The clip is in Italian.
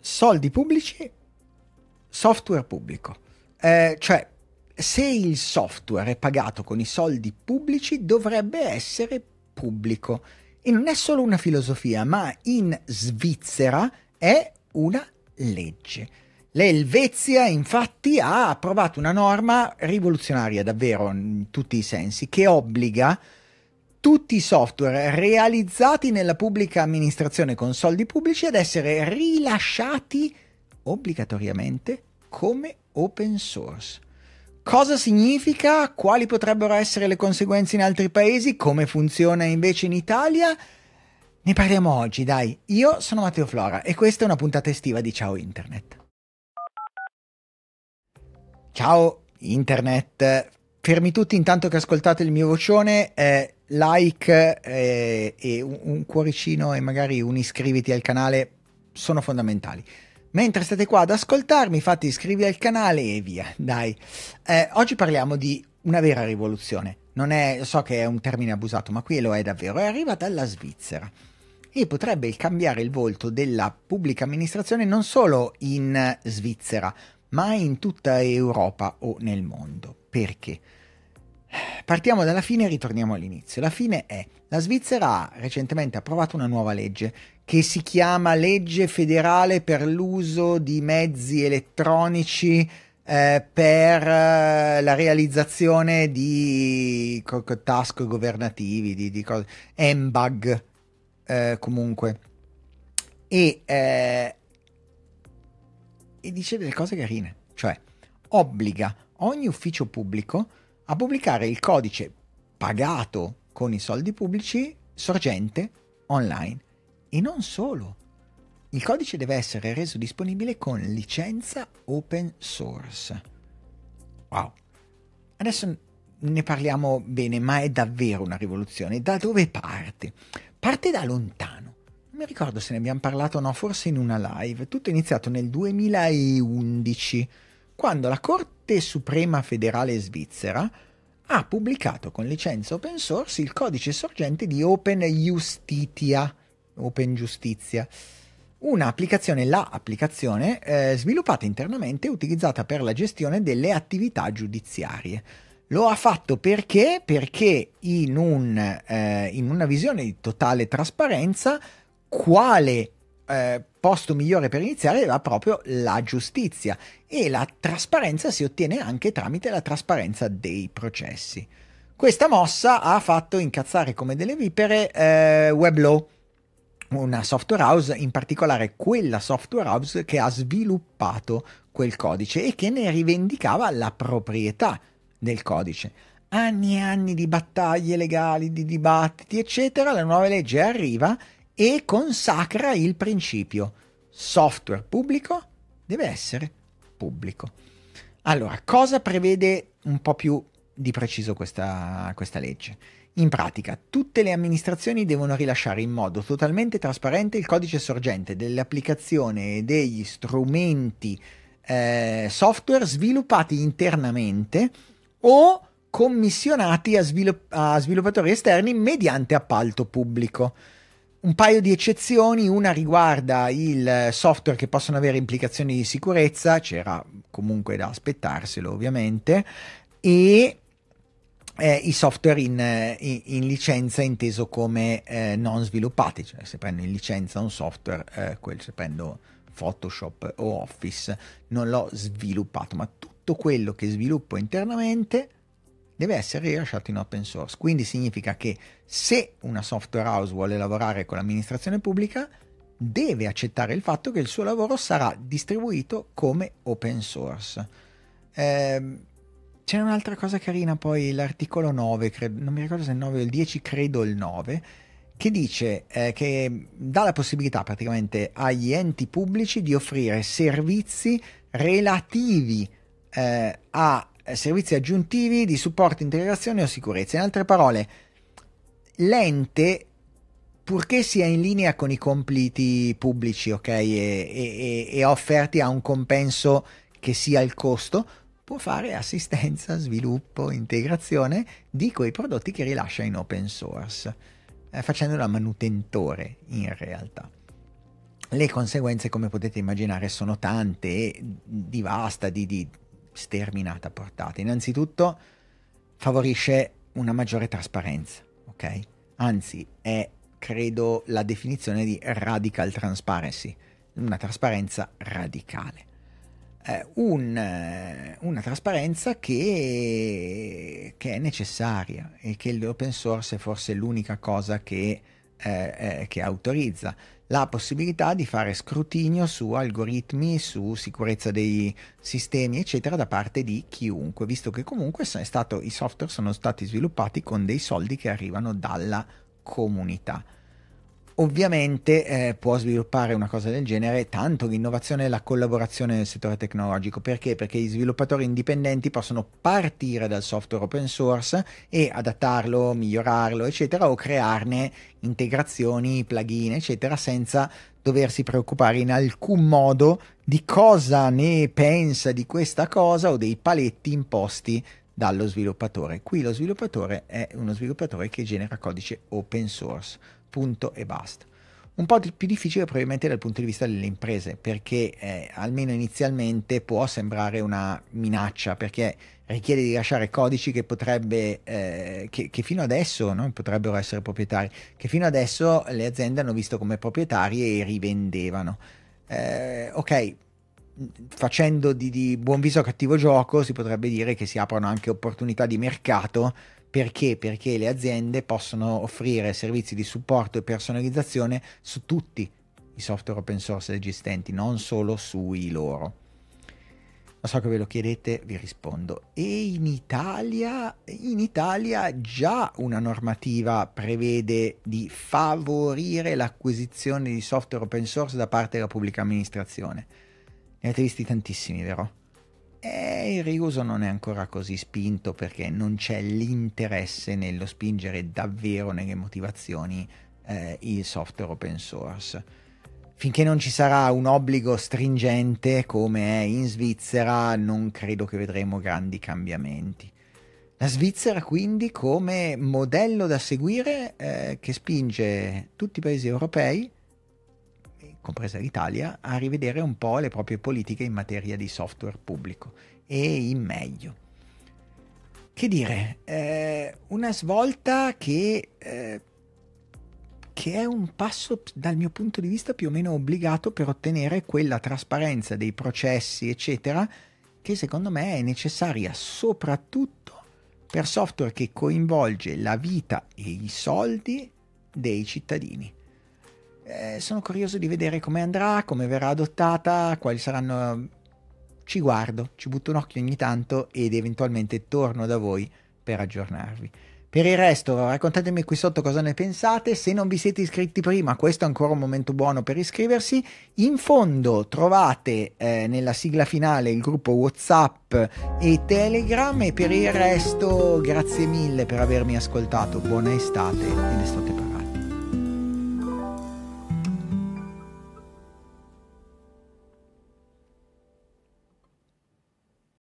soldi pubblici, software pubblico. Eh, cioè, se il software è pagato con i soldi pubblici, dovrebbe essere pubblico. E non è solo una filosofia, ma in Svizzera è una legge. L'Elvezia infatti ha approvato una norma rivoluzionaria davvero in tutti i sensi che obbliga tutti i software realizzati nella pubblica amministrazione con soldi pubblici ad essere rilasciati obbligatoriamente come open source. Cosa significa? Quali potrebbero essere le conseguenze in altri paesi? Come funziona invece in Italia? Ne parliamo oggi, dai. Io sono Matteo Flora e questa è una puntata estiva di Ciao Internet. Ciao Internet, fermi tutti intanto che ascoltate il mio vocione. Eh, like eh, e un, un cuoricino e magari un iscriviti al canale sono fondamentali. Mentre state qua ad ascoltarmi, fate iscrivi al canale e via, dai. Eh, oggi parliamo di una vera rivoluzione. Non è, so che è un termine abusato, ma qui lo è davvero. È arrivata dalla Svizzera e potrebbe cambiare il volto della pubblica amministrazione non solo in Svizzera, ma in tutta Europa o nel mondo. Perché? Partiamo dalla fine e ritorniamo all'inizio. La fine è la Svizzera ha recentemente approvato una nuova legge che si chiama legge federale per l'uso di mezzi elettronici eh, per eh, la realizzazione di task governativi, di, di cose, MBAG eh, comunque. E, eh, e dice delle cose carine, cioè obbliga ogni ufficio pubblico a pubblicare il codice pagato con i soldi pubblici sorgente online. E non solo. Il codice deve essere reso disponibile con licenza open source. Wow. Adesso ne parliamo bene, ma è davvero una rivoluzione. Da dove parte? Parte da lontano. Non mi ricordo se ne abbiamo parlato o no, forse in una live. Tutto è iniziato nel 2011, quando la Corte Suprema Federale Svizzera ha pubblicato con licenza open source il codice sorgente di Open Justitia, Open Giustizia, un'applicazione, la applicazione eh, sviluppata internamente e utilizzata per la gestione delle attività giudiziarie. Lo ha fatto perché? Perché in, un, eh, in una visione di totale trasparenza quale eh, posto migliore per iniziare va proprio la giustizia e la trasparenza si ottiene anche tramite la trasparenza dei processi. Questa mossa ha fatto incazzare come delle vipere eh, Weblow, una software house, in particolare quella software house che ha sviluppato quel codice e che ne rivendicava la proprietà del codice. Anni e anni di battaglie legali, di dibattiti, eccetera, la nuova legge arriva e consacra il principio software pubblico deve essere pubblico. Allora, cosa prevede un po' più di preciso questa, questa legge? In pratica, tutte le amministrazioni devono rilasciare in modo totalmente trasparente il codice sorgente dell'applicazione e degli strumenti eh, software sviluppati internamente o commissionati a, svilupp- a sviluppatori esterni mediante appalto pubblico un paio di eccezioni, una riguarda il software che possono avere implicazioni di sicurezza, c'era comunque da aspettarselo ovviamente, e eh, i software in, in, in, licenza inteso come eh, non sviluppati, cioè se prendo in licenza un software, eh, quel, se prendo Photoshop o Office, non l'ho sviluppato, ma tutto quello che sviluppo internamente deve essere rilasciato in open source. Quindi significa che se una software house vuole lavorare con l'amministrazione pubblica, deve accettare il fatto che il suo lavoro sarà distribuito come open source. Eh, c'è un'altra cosa carina poi, l'articolo 9, credo, non mi ricordo se è il 9 o il 10, credo il 9, che dice eh, che dà la possibilità praticamente agli enti pubblici di offrire servizi relativi eh, a eh, servizi aggiuntivi di supporto, integrazione o sicurezza. In altre parole, l'ente, purché sia in linea con i compliti pubblici okay, e, e, e offerti a un compenso che sia il costo, può fare assistenza, sviluppo, integrazione di quei prodotti che rilascia in open source, eh, facendolo a manutentore in realtà. Le conseguenze, come potete immaginare, sono tante e di vasta, di, di sterminata portata. Innanzitutto favorisce una maggiore trasparenza, ok? Anzi, è credo la definizione di radical transparency, una trasparenza radicale. Eh, un, eh, una trasparenza che, che, è necessaria e che l'open source è forse l'unica cosa che, eh, eh, che autorizza la possibilità di fare scrutinio su algoritmi, su sicurezza dei sistemi, eccetera, da parte di chiunque, visto che comunque stato, i software sono stati sviluppati con dei soldi che arrivano dalla comunità ovviamente eh, può sviluppare una cosa del genere tanto l'innovazione e la collaborazione nel settore tecnologico. Perché? Perché gli sviluppatori indipendenti possono partire dal software open source e adattarlo, migliorarlo, eccetera, o crearne integrazioni, plugin, eccetera, senza doversi preoccupare in alcun modo di cosa ne pensa di questa cosa o dei paletti imposti dallo sviluppatore. Qui lo sviluppatore è uno sviluppatore che genera codice open source, punto e basta. Un po' di più difficile probabilmente dal punto di vista delle imprese, perché eh, almeno inizialmente può sembrare una minaccia, perché richiede di lasciare codici che, potrebbe, eh, che, che fino adesso no? potrebbero essere proprietari, che fino adesso le aziende hanno visto come proprietari e rivendevano. Eh, ok, facendo di, di buon viso a cattivo gioco si potrebbe dire che si aprono anche opportunità di mercato perché? Perché le aziende possono offrire servizi di supporto e personalizzazione su tutti i software open source esistenti, non solo sui loro. Lo so che ve lo chiedete, vi rispondo. E in Italia, in Italia già una normativa prevede di favorire l'acquisizione di software open source da parte della pubblica amministrazione ne avete visti tantissimi, vero? E il riuso non è ancora così spinto perché non c'è l'interesse nello spingere davvero nelle motivazioni eh, il software open source. Finché non ci sarà un obbligo stringente come è in Svizzera, non credo che vedremo grandi cambiamenti. La Svizzera quindi come modello da seguire eh, che spinge tutti i paesi europei compresa l'Italia, a rivedere un po' le proprie politiche in materia di software pubblico e in meglio. Che dire, eh, una svolta che, eh, che è un passo dal mio punto di vista più o meno obbligato per ottenere quella trasparenza dei processi, eccetera, che secondo me è necessaria soprattutto per software che coinvolge la vita e i soldi dei cittadini. Eh, sono curioso di vedere come andrà, come verrà adottata, quali saranno... Ci guardo, ci butto un occhio ogni tanto ed eventualmente torno da voi per aggiornarvi. Per il resto raccontatemi qui sotto cosa ne pensate, se non vi siete iscritti prima questo è ancora un momento buono per iscriversi, in fondo trovate eh, nella sigla finale il gruppo Whatsapp e Telegram e per il resto grazie mille per avermi ascoltato, buona estate ed estate pronta.